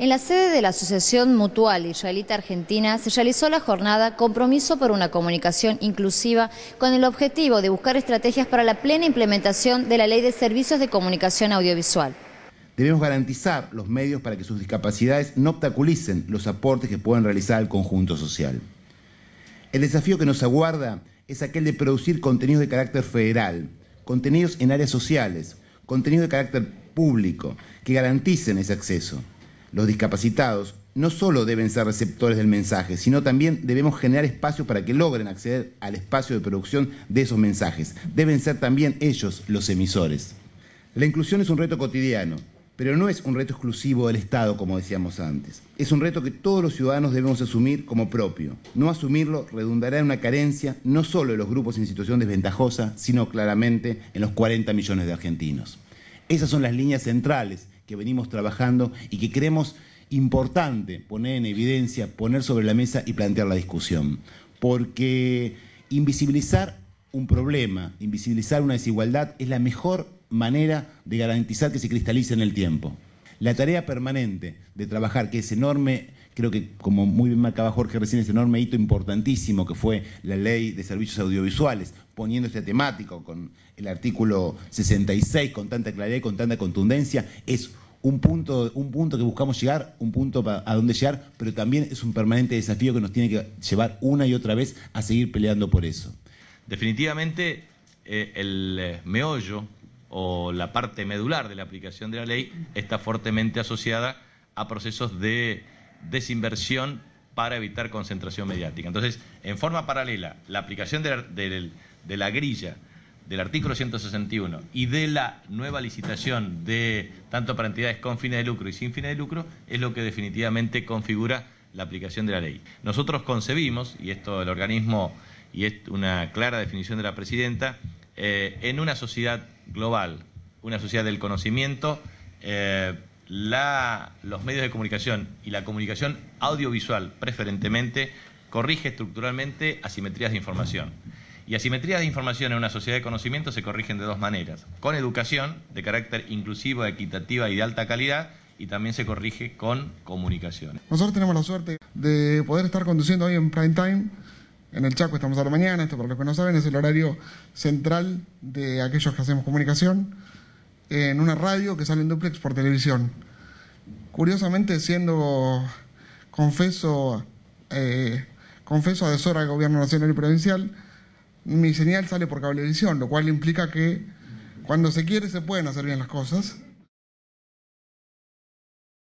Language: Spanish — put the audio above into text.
En la sede de la Asociación Mutual Israelita Argentina se realizó la jornada Compromiso por una comunicación inclusiva con el objetivo de buscar estrategias para la plena implementación de la Ley de Servicios de Comunicación Audiovisual. Debemos garantizar los medios para que sus discapacidades no obstaculicen los aportes que pueden realizar el conjunto social. El desafío que nos aguarda es aquel de producir contenidos de carácter federal, contenidos en áreas sociales, contenidos de carácter público, que garanticen ese acceso. Los discapacitados no solo deben ser receptores del mensaje, sino también debemos generar espacios para que logren acceder al espacio de producción de esos mensajes. Deben ser también ellos los emisores. La inclusión es un reto cotidiano, pero no es un reto exclusivo del Estado, como decíamos antes. Es un reto que todos los ciudadanos debemos asumir como propio. No asumirlo redundará en una carencia no solo de los grupos en situación desventajosa, sino claramente en los 40 millones de argentinos. Esas son las líneas centrales que venimos trabajando y que creemos importante poner en evidencia, poner sobre la mesa y plantear la discusión. Porque invisibilizar un problema, invisibilizar una desigualdad es la mejor manera de garantizar que se cristalice en el tiempo. La tarea permanente de trabajar, que es enorme Creo que, como muy bien marcaba Jorge recién, ese enorme hito importantísimo que fue la ley de servicios audiovisuales, poniendo este temático con el artículo 66 con tanta claridad y con tanta contundencia, es un punto, un punto que buscamos llegar, un punto a donde llegar, pero también es un permanente desafío que nos tiene que llevar una y otra vez a seguir peleando por eso. Definitivamente, eh, el eh, meollo o la parte medular de la aplicación de la ley está fuertemente asociada a procesos de desinversión para evitar concentración mediática. Entonces, en forma paralela, la aplicación de la, grilla del artículo 161 y de la nueva licitación de tanto para entidades con fines de lucro y sin fines de lucro es lo que definitivamente configura la aplicación de la ley. Nosotros concebimos, y esto el organismo, y es una clara definición de la presidenta, eh, en una sociedad global, una sociedad del conocimiento, eh, la, los medios de comunicación y la comunicación audiovisual preferentemente corrige estructuralmente asimetrías de información. Y asimetrías de información en una sociedad de conocimiento se corrigen de dos maneras. Con educación, de carácter inclusivo, equitativa y de alta calidad, y también se corrige con comunicación. Nosotros tenemos la suerte de poder estar conduciendo hoy en prime time. En el Chaco estamos a la mañana, esto para los que no saben es el horario central de aquellos que hacemos comunicación en una radio que sale en duplex por televisión. Curiosamente, siendo, confeso, eh, confeso adesora al gobierno nacional y provincial, mi señal sale por cablevisión, lo cual implica que cuando se quiere se pueden hacer bien las cosas.